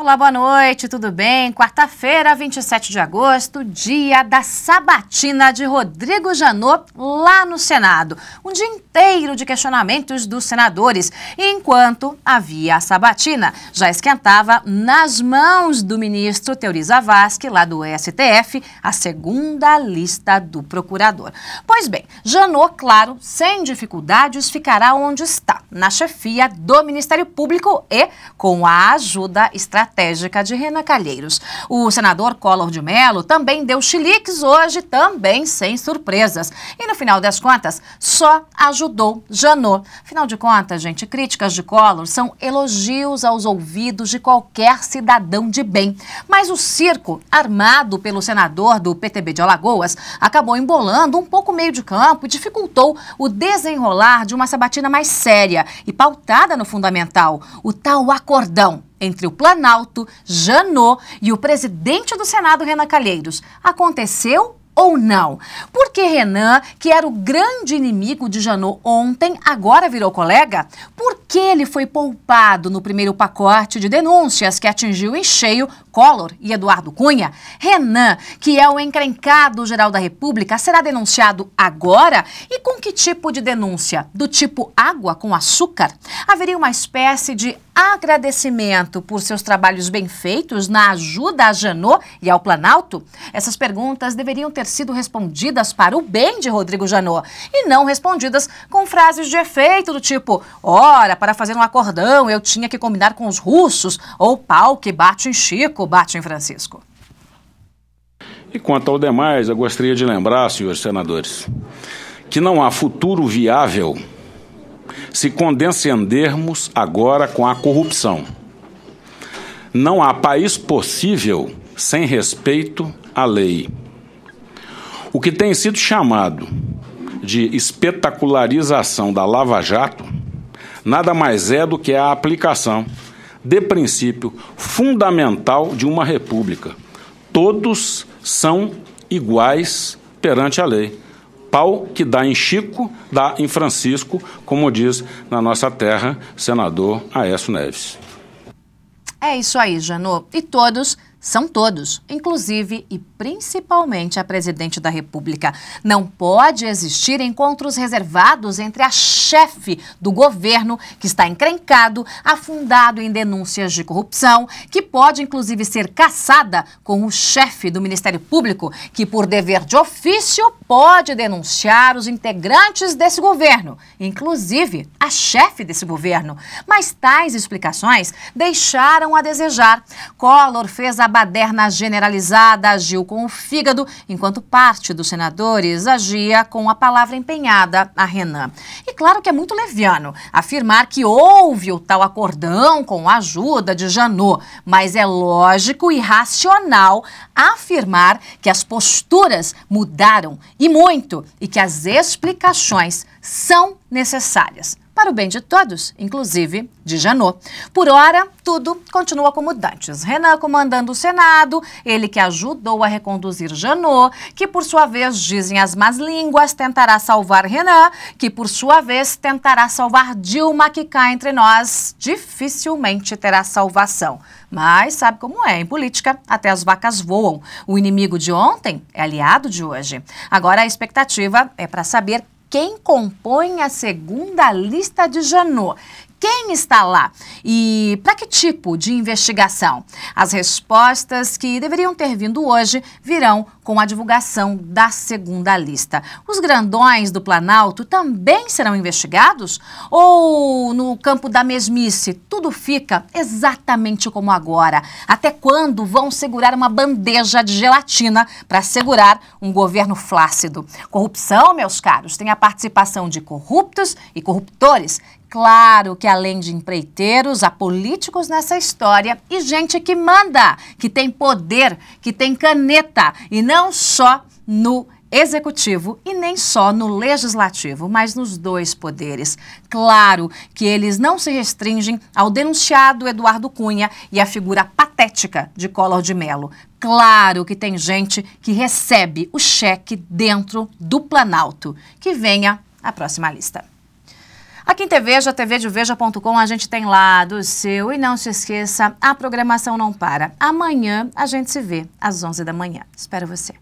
Olá, boa noite, tudo bem? Quarta-feira, 27 de agosto, dia da sabatina de Rodrigo Janot lá no Senado. Um dia inteiro de questionamentos dos senadores. E enquanto havia a sabatina, já esquentava nas mãos do ministro Teoriza Vasque, lá do STF, a segunda lista do procurador. Pois bem, Janot, claro, sem dificuldades, ficará onde está, na chefia do Ministério Público e com a ajuda estratégica estratégica de Renan Calheiros. O senador Collor de Mello também deu chiliques hoje, também sem surpresas. E no final das contas, só ajudou Janot. Afinal de contas, gente, críticas de Collor são elogios aos ouvidos de qualquer cidadão de bem. Mas o circo, armado pelo senador do PTB de Alagoas, acabou embolando um pouco o meio de campo e dificultou o desenrolar de uma sabatina mais séria e pautada no fundamental, o tal acordão entre o Planalto, Janot e o presidente do Senado, Renan Calheiros, aconteceu ou não? Porque Renan, que era o grande inimigo de Janot ontem, agora virou colega? Por que ele foi poupado no primeiro pacote de denúncias que atingiu em cheio Collor e Eduardo Cunha, Renan, que é o encrencado geral da República, será denunciado agora? E com que tipo de denúncia? Do tipo água com açúcar? Haveria uma espécie de agradecimento por seus trabalhos bem feitos na ajuda a Janot e ao Planalto? Essas perguntas deveriam ter sido respondidas para o bem de Rodrigo Janot e não respondidas com frases de efeito do tipo: ora, para fazer um acordão, eu tinha que combinar com os russos, ou pau que bate em Chico, bate em Francisco. E quanto ao demais, eu gostaria de lembrar, senhores senadores, que não há futuro viável se condescendermos agora com a corrupção. Não há país possível sem respeito à lei. O que tem sido chamado de espetacularização da Lava Jato nada mais é do que a aplicação de princípio fundamental de uma república. Todos são iguais perante a lei. Pau que dá em Chico, dá em Francisco, como diz na nossa terra, senador Aécio Neves. É isso aí, Janô. E todos são todos, inclusive e principalmente a presidente da República. Não pode existir encontros reservados entre a chefe do governo, que está encrencado, afundado em denúncias de corrupção, que pode inclusive ser caçada com o chefe do Ministério Público, que por dever de ofício pode denunciar os integrantes desse governo, inclusive a chefe desse governo. Mas tais explicações deixaram a desejar. Collor fez a baderna generalizada, agiu com o fígado, enquanto parte dos senadores agia com a palavra empenhada a Renan. E claro que é muito leviano afirmar que houve o tal acordão com a ajuda de Janot, mas é lógico e racional afirmar que as posturas mudaram e muito, e que as explicações são necessárias para o bem de todos, inclusive de Janot. Por hora, tudo continua como dantes. Renan comandando o Senado, ele que ajudou a reconduzir Janot, que por sua vez, dizem as más línguas, tentará salvar Renan, que por sua vez tentará salvar Dilma, que cá entre nós dificilmente terá salvação. Mas sabe como é, em política, até as vacas voam. O inimigo de ontem é aliado de hoje. Agora a expectativa é para saber quem compõe a segunda lista de Janot, quem está lá e para que tipo de investigação. As respostas que deveriam ter vindo hoje virão com a divulgação da segunda lista. Os grandões do Planalto também serão investigados? Ou no campo da mesmice, tudo fica exatamente como agora? Até quando vão segurar uma bandeja de gelatina para segurar um governo flácido? Corrupção, meus caros, tem a participação de corruptos e corruptores Claro que além de empreiteiros, há políticos nessa história e gente que manda, que tem poder, que tem caneta e não só no executivo e nem só no legislativo, mas nos dois poderes. Claro que eles não se restringem ao denunciado Eduardo Cunha e à figura patética de Collor de Mello. Claro que tem gente que recebe o cheque dentro do Planalto. Que venha a próxima lista. Aqui em TVeja, tvdeveja.com, a gente tem lá do seu. E não se esqueça, a programação não para. Amanhã a gente se vê às 11 da manhã. Espero você.